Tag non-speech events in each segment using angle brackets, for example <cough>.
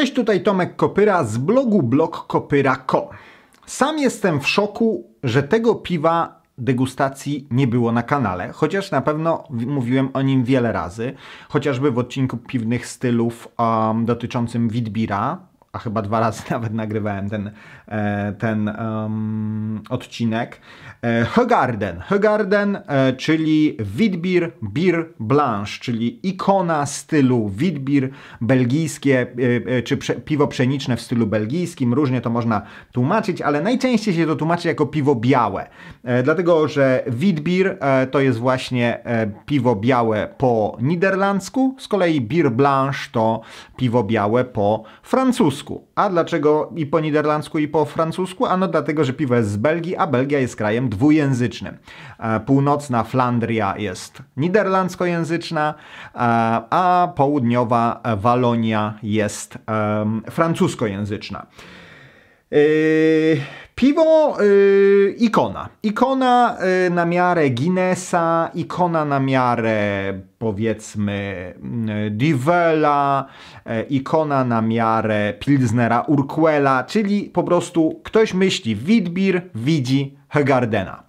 Cześć, tutaj Tomek Kopyra z blogu blogkopyra.co. Sam jestem w szoku, że tego piwa degustacji nie było na kanale, chociaż na pewno mówiłem o nim wiele razy, chociażby w odcinku piwnych stylów um, dotyczącym Witbira, a chyba dwa razy <laughs> nawet nagrywałem ten, e, ten um, odcinek. E, Hogarden, Hogarden, e, czyli Witbier Bir Blanche, czyli ikona stylu Witbier belgijskie, czy piwo pszeniczne w stylu belgijskim. Różnie to można tłumaczyć, ale najczęściej się to tłumaczy jako piwo białe. Dlatego, że Witbier to jest właśnie piwo białe po niderlandzku, z kolei Bir Blanche to piwo białe po francusku francusku. A dlaczego i po niderlandzku, i po francusku? Ano dlatego, że piwo jest z Belgii, a Belgia jest krajem dwujęzycznym. E, północna Flandria jest niderlandzkojęzyczna, e, a południowa Walonia jest francuskojęzyczna. E, Piwo yy, ikona. Ikona yy, na miarę Guinnessa, ikona na miarę powiedzmy yy, Divela, y, ikona na miarę Pilznera Urquella, czyli po prostu ktoś myśli Widbir, widzi Hegardena.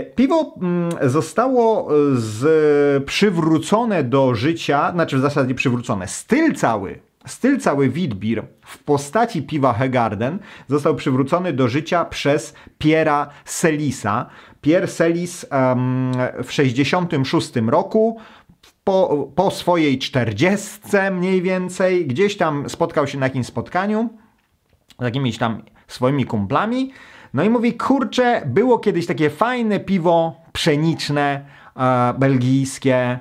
Y, piwo mm, zostało y, z, przywrócone do życia, znaczy w zasadzie przywrócone. Styl cały Styl cały Witbir w postaci piwa Hegarden został przywrócony do życia przez Piera Selisa. Pierre Selis um, w 1966 roku po, po swojej czterdziestce mniej więcej, gdzieś tam spotkał się na jakimś spotkaniu z jakimiś tam swoimi kumplami. No i mówi, kurczę, było kiedyś takie fajne piwo pszeniczne, e, belgijskie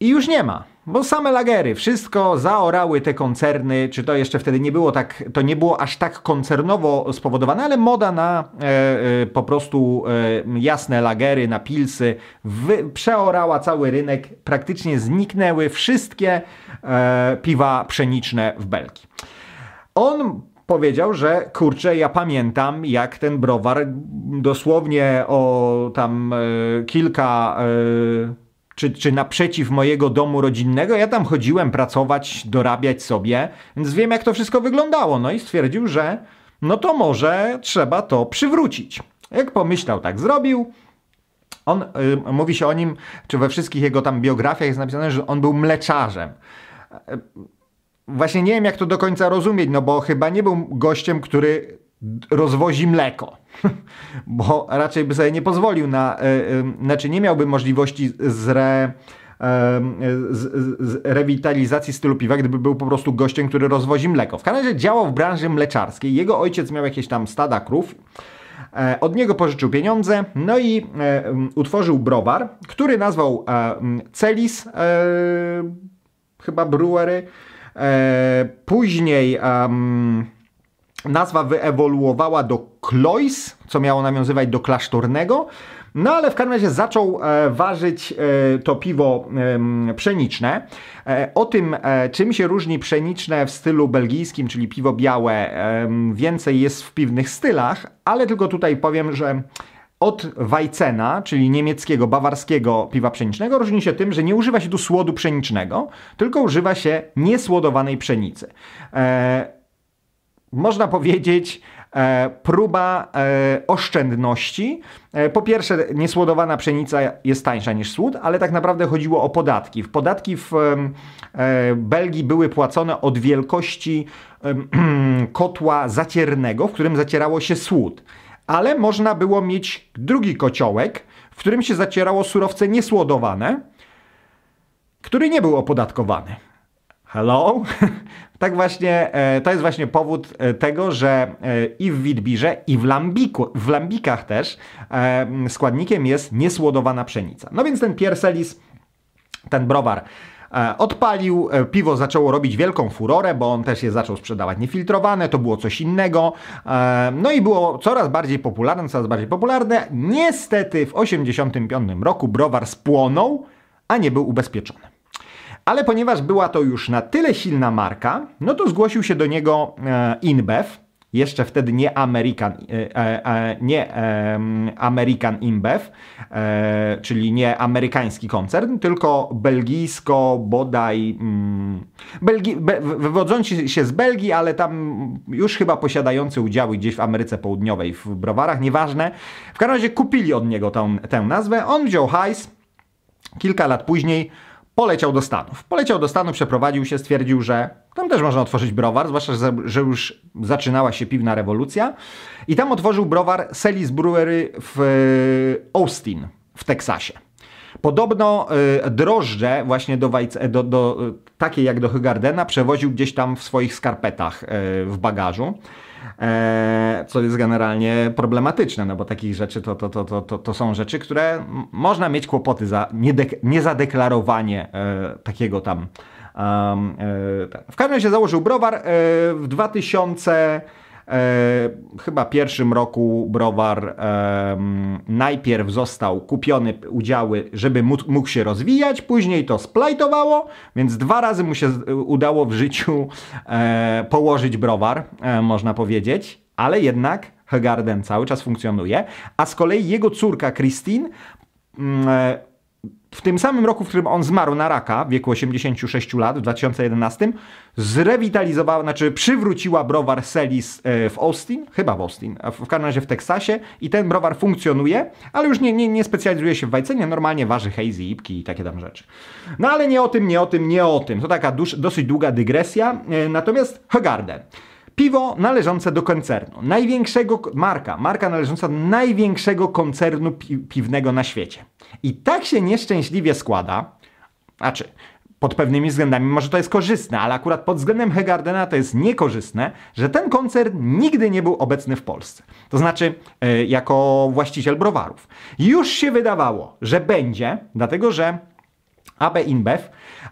i już nie ma. Bo same lagery, wszystko zaorały te koncerny, czy to jeszcze wtedy nie było tak, to nie było aż tak koncernowo spowodowane, ale moda na e, e po prostu e, jasne lagery, na pilsy wy, przeorała cały rynek, praktycznie zniknęły wszystkie e, piwa pszeniczne w Belgii. On powiedział, że kurczę, ja pamiętam jak ten browar dosłownie o tam e, kilka e, czy, czy naprzeciw mojego domu rodzinnego. Ja tam chodziłem pracować, dorabiać sobie, więc wiem jak to wszystko wyglądało. No i stwierdził, że no to może trzeba to przywrócić. Jak pomyślał, tak zrobił. On, y, mówi się o nim, czy we wszystkich jego tam biografiach jest napisane, że on był mleczarzem. Y, właśnie nie wiem, jak to do końca rozumieć, no bo chyba nie był gościem, który rozwozi mleko. <laughs> bo raczej by sobie nie pozwolił na, e, e, znaczy nie miałby możliwości zre, e, z, z rewitalizacji stylu piwa, gdyby był po prostu gościem, który rozwozi mleko. W Kanadzie działał w branży mleczarskiej. Jego ojciec miał jakieś tam stada krów. Od niego pożyczył pieniądze, no i utworzył browar, który nazwał Celis, chyba Brewery. Później um, Nazwa wyewoluowała do Klois, co miało nawiązywać do klasztornego. No ale w każdym razie zaczął e, ważyć e, to piwo e, pszeniczne. o tym, e, czym się różni pszeniczne w stylu belgijskim, czyli piwo białe, więcej jest w piwnych stylach, ale tylko tutaj powiem, że od Weizena, czyli niemieckiego, bawarskiego piwa pszenicznego, różni się tym, że nie używa się tu słodu pszenicznego, tylko używa się niesłodowanej pszenicy. E, można powiedzieć, e, próba e, oszczędności. E, po pierwsze, niesłodowana pszenica jest tańsza niż słód, ale tak naprawdę chodziło o podatki. Podatki w Belgii były płacone od wielkości <clears throat> kotła zaciernego, w którym zacierało się słód. Ale można było mieć drugi kociołek, w którym się zacierało surowce niesłodowane, który nie był opodatkowany. Hello? <laughs> tak właśnie, e, to jest właśnie powód e, tego, że e, i w Witbirze, i w, lambiku, w Lambikach też składnikiem jest niesłodowana pszenica. No więc ten Piercelis, ten browar odpalił, piwo zaczęło robić wielką furorę, bo on też je zaczął sprzedawać niefiltrowane, to było coś innego. No i było coraz bardziej popularne, coraz bardziej popularne. Niestety w 1985 roku browar spłonął, a nie był ubezpieczony ale ponieważ była to już na tyle silna marka, no to zgłosił się do niego e, InBev, jeszcze wtedy nie American, e, e, nie American InBev, czyli nie amerykański koncern, tylko belgijsko bodaj, mm, belgi, wywodzący się z Belgii, ale tam już chyba posiadający udziały gdzieś w Ameryce Południowej, w browarach, nieważne. W każdym razie kupili od niego tą, tę nazwę, on wziął hajs, kilka lat później poleciał do Stanów. Poleciał do Stanów, przeprowadził się, stwierdził, że tam też można otworzyć browar, zwłaszcza, że już zaczynała się piwna rewolucja. I tam otworzył browar Selis Brewery w e, Austin, w Teksasie. Podobno e, drożdże właśnie do, Weiz, do, do e, takie jak do Hygardena przewoził gdzieś tam w swoich skarpetach w bagażu. E, co jest generalnie problematyczne, no bo takich rzeczy to, to, to, to, to, to są rzeczy, które można mieć kłopoty za niezadeklarowanie e, takiego tam. Um, e, W każdym razie założył browar e, w 2000 E, chyba pierwszym roku Browar najpierw został kupiony udziały, żeby mógł się rozwijać, później to splajtowało, więc dwa razy mu się udało w życiu e, położyć Browar, e, można powiedzieć, ale jednak Hegarden cały czas funkcjonuje, a z kolei jego córka Christine mm, w tym samym roku, w którym on zmarł na raka w wieku 86 lat, w 2011, zrewitalizowała, znaczy przywróciła browar Celis e, w Austin, chyba w Austin, w każdym razie w Teksasie i ten browar funkcjonuje, ale już nie, nie, nie specjalizuje się w wajcenie, normalnie waży hazy, ipki i takie tam rzeczy. No ale nie o tym, nie o tym, nie o tym. To taka dusz, dosyć długa dygresja. E, natomiast Hogarden. Piwo należące do koncernu, największego, marka, marka należąca do największego koncernu pi, piwnego na świecie. I tak się nieszczęśliwie składa, znaczy pod pewnymi względami może to jest korzystne, ale akurat pod względem Hegardena to jest niekorzystne, że ten koncern nigdy nie był obecny w Polsce. To znaczy yy, jako właściciel browarów. Już się wydawało, że będzie, dlatego że AB InBev,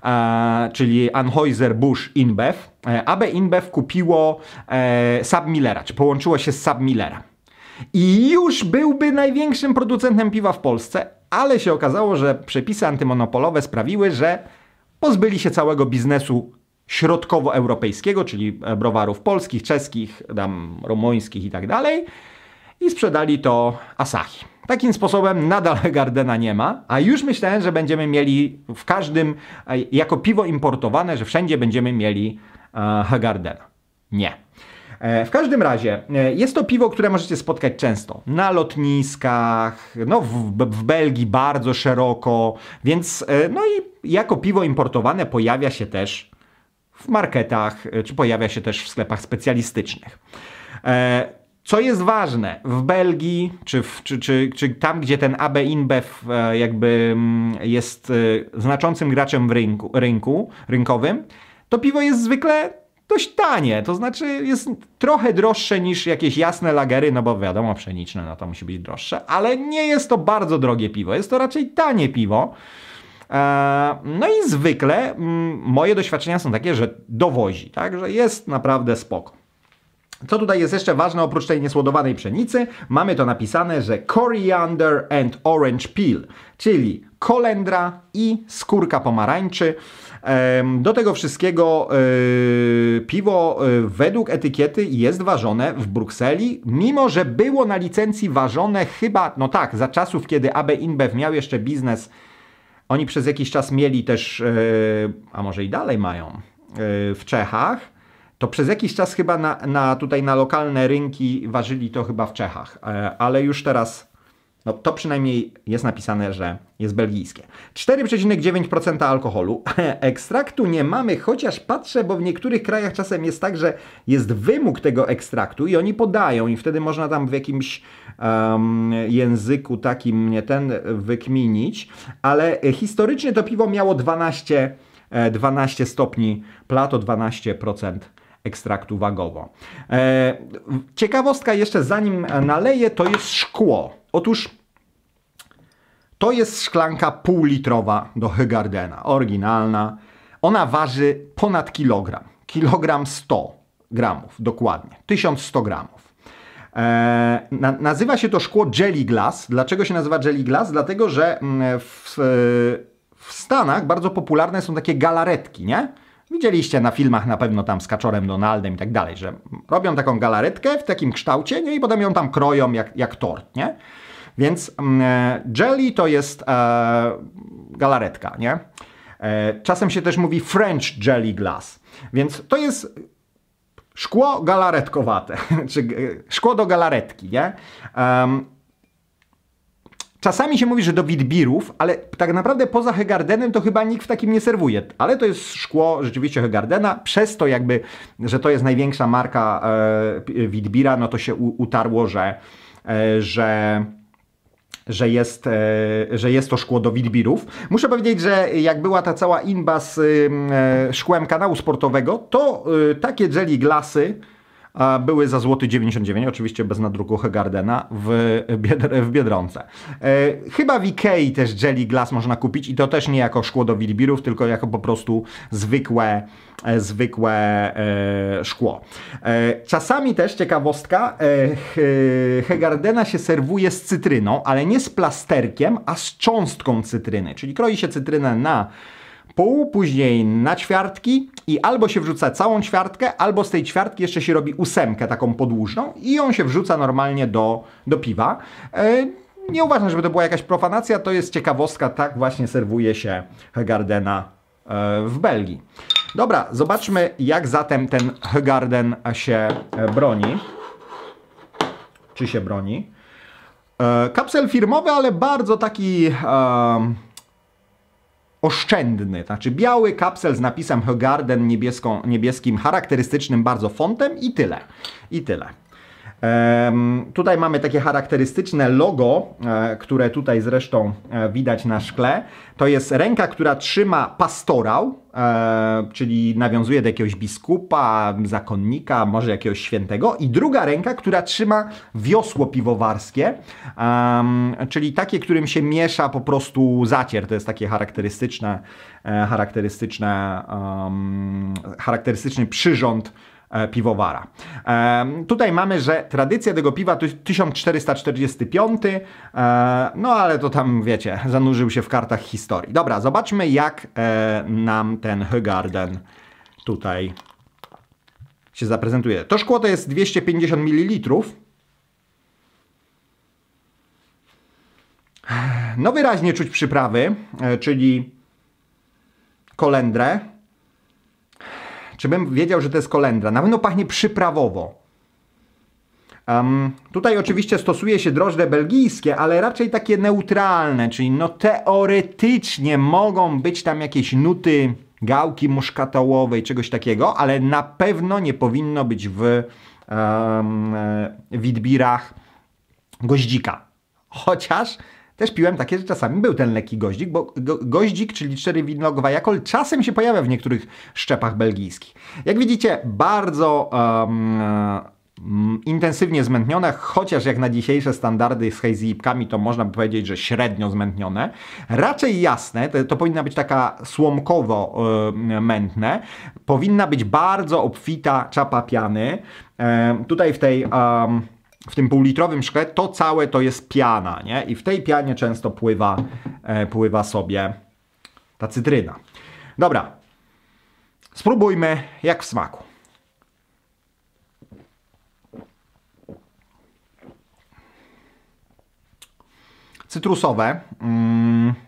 e, czyli Anheuser-Busch InBev, e, AB InBev kupiło e, Millera, czy połączyło się z Sub Millera i już byłby największym producentem piwa w Polsce, ale się okazało, że przepisy antymonopolowe sprawiły, że pozbyli się całego biznesu środkowoeuropejskiego, czyli e, browarów polskich, czeskich, tam rumuńskich i tak dalej i sprzedali to Asahi. Takim sposobem nadal <laughs> Gardena nie ma, a już myślałem, że będziemy mieli w każdym, e, jako piwo importowane, że wszędzie będziemy mieli e, Gardena. Nie. E, w każdym razie, e, jest to piwo, które możecie spotkać często na lotniskach, no w, w Belgii bardzo szeroko, więc e, no i jako piwo importowane pojawia się też w marketach, czy pojawia się też w sklepach specjalistycznych. Co jest ważne, w Belgii, czy, w, czy, czy, czy tam, gdzie ten AB InBev jakby mm, jest znaczącym graczem w rynku, rynku rynkowym, to piwo jest zwykle dość tanie, to znaczy jest trochę droższe niż jakieś jasne lagery, no bo wiadomo, pszeniczne, no to musi być droższe, ale nie jest to bardzo drogie piwo, jest to raczej tanie piwo. E, no i zwykle mm, moje doświadczenia są takie, że dowozi, tak, że jest naprawdę spoko. Co tutaj jest jeszcze ważne, oprócz tej niesłodowanej pszenicy, mamy to napisane, że coriander and orange peel, czyli kolendra i skórka pomarańczy. Do tego wszystkiego y, piwo y, według etykiety jest ważone w Brukseli, mimo że było na licencji ważone chyba, no tak, za czasów, kiedy AB InBev miał jeszcze biznes, oni przez jakiś czas mieli też, y, a może i dalej mają, w Czechach, to przez jakiś czas chyba na, na, tutaj na lokalne rynki ważyli to chyba w Czechach, e, ale już teraz no to przynajmniej jest napisane, że jest belgijskie. 4,9% alkoholu. <laughs> Ekstraktu nie mamy, chociaż patrzę, bo w niektórych krajach czasem jest tak, że jest wymóg tego ekstraktu i oni podają i wtedy można tam w jakimś um, języku takim nie ten wykminić, ale historycznie to piwo miało 12, 12 e, stopni plato, 12% ekstraktu wagowo. E, ciekawostka jeszcze zanim naleję, to jest szkło. Otóż to jest szklanka półlitrowa do Hygardena, oryginalna. Ona waży ponad kilogram, kilogram 100 gramów dokładnie, 1100 gramów. Eee, na, nazywa się to szkło Jelly Glass. Dlaczego się nazywa Jelly Glass? Dlatego, że mm, w, w Stanach bardzo popularne są takie galaretki, nie? Widzieliście na filmach na pewno tam z Kaczorem Donaldem i tak dalej, że robią taką galaretkę w takim kształcie nie? i potem ją tam kroją jak, jak tort, nie? Więc mm, e, jelly to jest e, galaretka, nie? E, czasem się też mówi French jelly glass. Więc to jest szkło galaretkowate, <laughs> czy szkło do galaretki, nie? Um, czasami się mówi, że do witbirów, ale tak naprawdę poza Hegardenem to chyba nikt w takim nie serwuje. Ale to jest szkło rzeczywiście Hegardena, przez to jakby, że to jest największa marka e, witbira, no to się u, utarło, że, e, że że jest, e, że jest to szkło do Wilbirów. Muszę powiedzieć, że jak była ta cała inba z e, szkłem kanału sportowego, to e, takie jelly glasy były za złoty 99, oczywiście bez nadruku Hegardena w, Biedr w Biedronce. E, chyba w Ikei też jelly glass można kupić i to też nie jako szkło do wilbirów, tylko jako po prostu zwykłe e, zwykłe e, szkło. E, czasami też ciekawostka, e, Hegardena się serwuje z cytryną, ale nie z plasterkiem, a z cząstką cytryny, czyli kroi się cytrynę na pół, później na ćwiartki, i albo się wrzuca całą ćwiartkę, albo z tej ćwiartki jeszcze się robi ósemkę taką podłużną i ją się wrzuca normalnie do, do piwa. E, nie uważam, żeby to była jakaś profanacja, to jest ciekawostka, tak właśnie serwuje się Hegardena e, w Belgii. Dobra, zobaczmy jak zatem ten Hegarden się e, broni. Czy się broni? Kapsel firmowy, ale bardzo taki oszczędny. Znaczy biały kapsel z napisem Hogarden niebieską, niebieskim, charakterystycznym bardzo fontem i tyle. I tyle. Um, tutaj mamy takie charakterystyczne logo, e, które tutaj zresztą e, widać na szkle. To jest ręka, która trzyma pastorał, e, czyli nawiązuje do jakiegoś biskupa, zakonnika, może jakiegoś świętego, i druga ręka, która trzyma wiosło piwowarskie, e, czyli takie, którym się miesza po prostu zacier. To jest takie charakterystyczne, e, charakterystyczne, charakterystyczny przyrząd E, piwowara. Tutaj mamy, że tradycja tego piwa to 1445, e, no ale to tam wiecie, zanurzył się w kartach historii. Dobra, zobaczmy jak e, nam ten Högarden tutaj się zaprezentuje. To szkło to jest 250 ml. No wyraźnie czuć przyprawy, czyli kolendrę, czy bym wiedział, że to jest kolendra? Na pewno pachnie przyprawowo. Um, tutaj oczywiście stosuje się drożdże belgijskie, ale raczej takie neutralne, czyli no teoretycznie mogą być tam jakieś nuty gałki muszkatołowej, czegoś takiego, ale na pewno nie powinno być w um, e, widbirach goździka. Chociaż też piłem takie, że czasami był ten lekki goździk, bo go, goździk, czyli cztery wino Guajakol, czasem się pojawia w niektórych szczepach belgijskich. Jak widzicie, bardzo... Um, intensywnie zmętnione, chociaż jak na dzisiejsze standardy z hazyipkami to można by powiedzieć, że średnio zmętnione. Raczej jasne, to, to powinna być taka słomkowo mętna, mętne. Powinna być bardzo obfita czapa piany. tutaj w tej w tym półlitrowym szkle, to całe to jest piana, nie? I w tej pianie często pływa, e, pływa sobie ta cytryna. Dobra, spróbujmy jak w smaku. Cytrusowe. Mm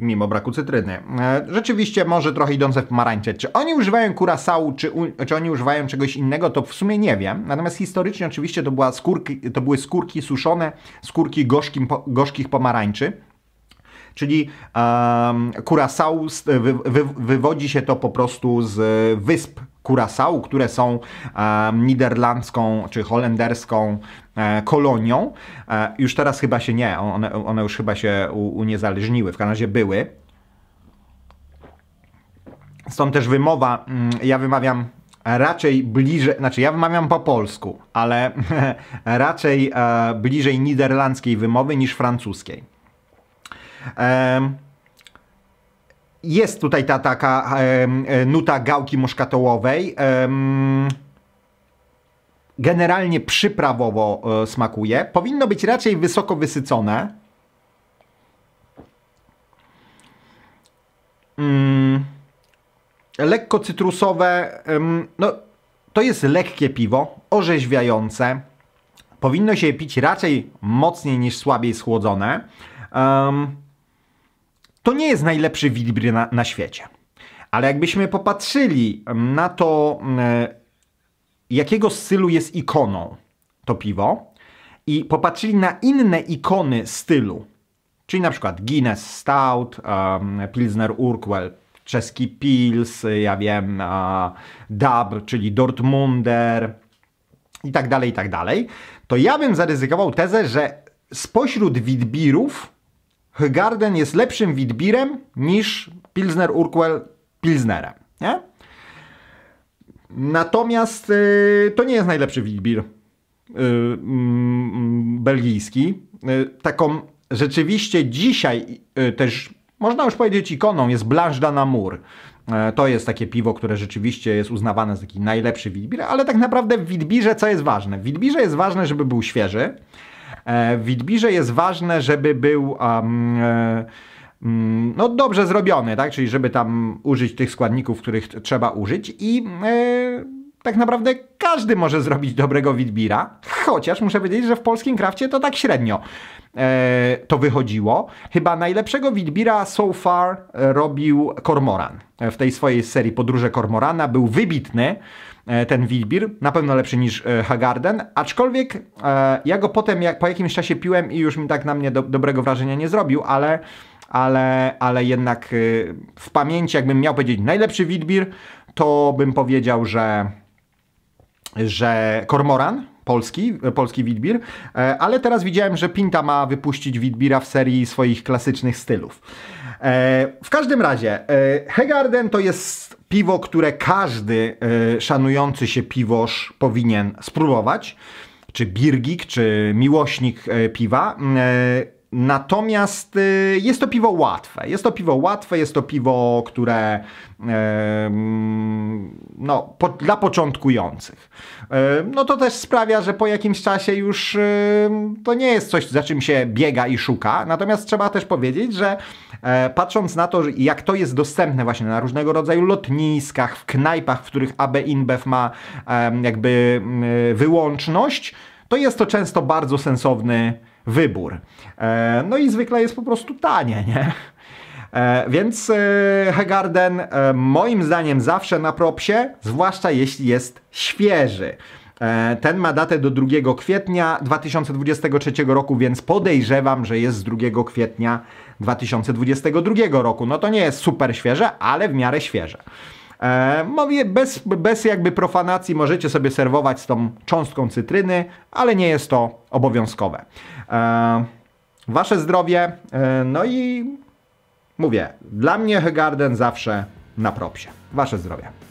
mimo braku cytryny. E, rzeczywiście może trochę idące w pomarańcze. Czy oni używają kurasału, czy, czy oni używają czegoś innego, to w sumie nie wiem. Natomiast historycznie oczywiście to, była skórki, to były skórki suszone, skórki gorzkim, gorzkich pomarańczy. Czyli um, kurasał wy, wy, wywodzi się to po prostu z wysp Curaçao, które są e, niderlandzką czy holenderską e, kolonią. E, już teraz chyba się nie, one, one już chyba się u, uniezależniły, w razie były. Stąd też wymowa, mm, ja wymawiam raczej bliżej, znaczy ja wymawiam po polsku, ale <laughs> raczej e, bliżej niderlandzkiej wymowy niż francuskiej. E, jest tutaj ta taka e, nuta gałki muszkatołowej. E, generalnie przyprawowo e, smakuje. Powinno być raczej wysoko wysycone. Mm, lekko cytrusowe. no, to jest lekkie piwo, orzeźwiające. Powinno się je pić raczej mocniej niż słabiej schłodzone. Um, to nie jest najlepszy Wilibry na, na świecie. Ale jakbyśmy popatrzyli mm, na to, mm, e, jakiego stylu jest ikoną to piwo i popatrzyli na inne ikony stylu, czyli na przykład Guinness Stout, Pilsner Urquell, czeski Pils, ja wiem, Dub, czyli Dortmunder i tak dalej, i tak dalej, to ja bym zaryzykował tezę, że spośród Witbirów Hgarden jest lepszym Witbirem niż Pilsner Urquell Pilsnerem. Nie? Natomiast y, to nie jest najlepszy Witbir y, mm, mm, belgijski. Y, taką rzeczywiście dzisiaj też można już powiedzieć ikoną jest Blanche d'Anamur. To jest takie piwo, które rzeczywiście jest uznawane za taki najlepszy Witbir, ale tak naprawdę w Witbirze co jest ważne? W Witbirze jest ważne, żeby był świeży, E, w Witbirze jest ważne, żeby był um, no dobrze zrobiony, tak? czyli żeby tam użyć tych składników, których trzeba użyć i e, tak naprawdę każdy może zrobić dobrego Witbira, chociaż muszę powiedzieć, że w polskim krafcie to tak średnio e, to wychodziło. Chyba najlepszego Witbira so far e, robił Kormoran. W tej swojej serii Podróże Kormorana był wybitny, E, ten Wilbir, na pewno lepszy niż e, Hagarden, aczkolwiek e, ja go potem jak, po jakimś czasie piłem i już mi tak na mnie do, dobrego wrażenia nie zrobił, ale, ale, ale jednak w pamięci, jakbym miał powiedzieć najlepszy Wilbir, to bym powiedział, że, że Kormoran, polski, polski Witbir, e, ale teraz widziałem, że Pinta ma wypuścić Witbira w serii swoich klasycznych stylów. E, w każdym razie, e, Hegarden to jest piwo, które każdy szanujący się piwoż powinien spróbować, czy birgik, czy miłośnik piwa Natomiast y, jest to piwo łatwe. Jest to piwo łatwe, jest to piwo, które no, po, dla początkujących. No to też sprawia, że po jakimś czasie już to nie jest coś, za czym się biega i szuka. Natomiast trzeba też powiedzieć, że e, patrząc na to, jak to jest dostępne właśnie na różnego rodzaju lotniskach, w knajpach, w których AB InBev ma jakby mm, wyłączność, to jest to często bardzo sensowny wybór. E, no i zwykle jest po prostu tanie, nie? E, więc e, Hegarden moim zdaniem zawsze na propsie, zwłaszcza jeśli jest świeży. Ten ma datę do 2 kwietnia 2023 roku, więc podejrzewam, że jest z 2 kwietnia 2022 roku. No to nie jest super świeże, ale w miarę świeże. E, no bez, bez jakby profanacji możecie sobie serwować z tą cząstką cytryny, ale nie jest to obowiązkowe. E, wasze zdrowie, e, no i mówię, dla mnie Hegarden zawsze na propsie. Wasze zdrowie.